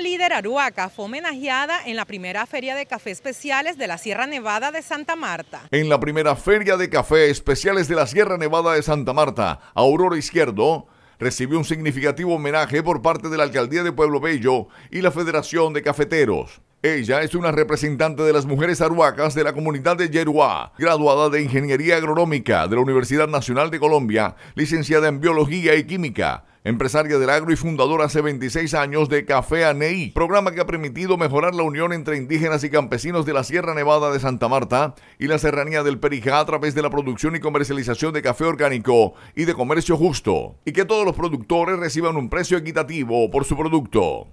líder aruaca fue homenajeada en la primera Feria de Café Especiales de la Sierra Nevada de Santa Marta. En la primera Feria de Café Especiales de la Sierra Nevada de Santa Marta, Aurora Izquierdo recibió un significativo homenaje por parte de la Alcaldía de Pueblo Bello y la Federación de Cafeteros. Ella es una representante de las mujeres aruacas de la comunidad de Yeruá, graduada de Ingeniería Agronómica de la Universidad Nacional de Colombia, licenciada en Biología y Química, empresaria del agro y fundadora hace 26 años de Café ANEI, programa que ha permitido mejorar la unión entre indígenas y campesinos de la Sierra Nevada de Santa Marta y la Serranía del Perijá a través de la producción y comercialización de café orgánico y de comercio justo, y que todos los productores reciban un precio equitativo por su producto.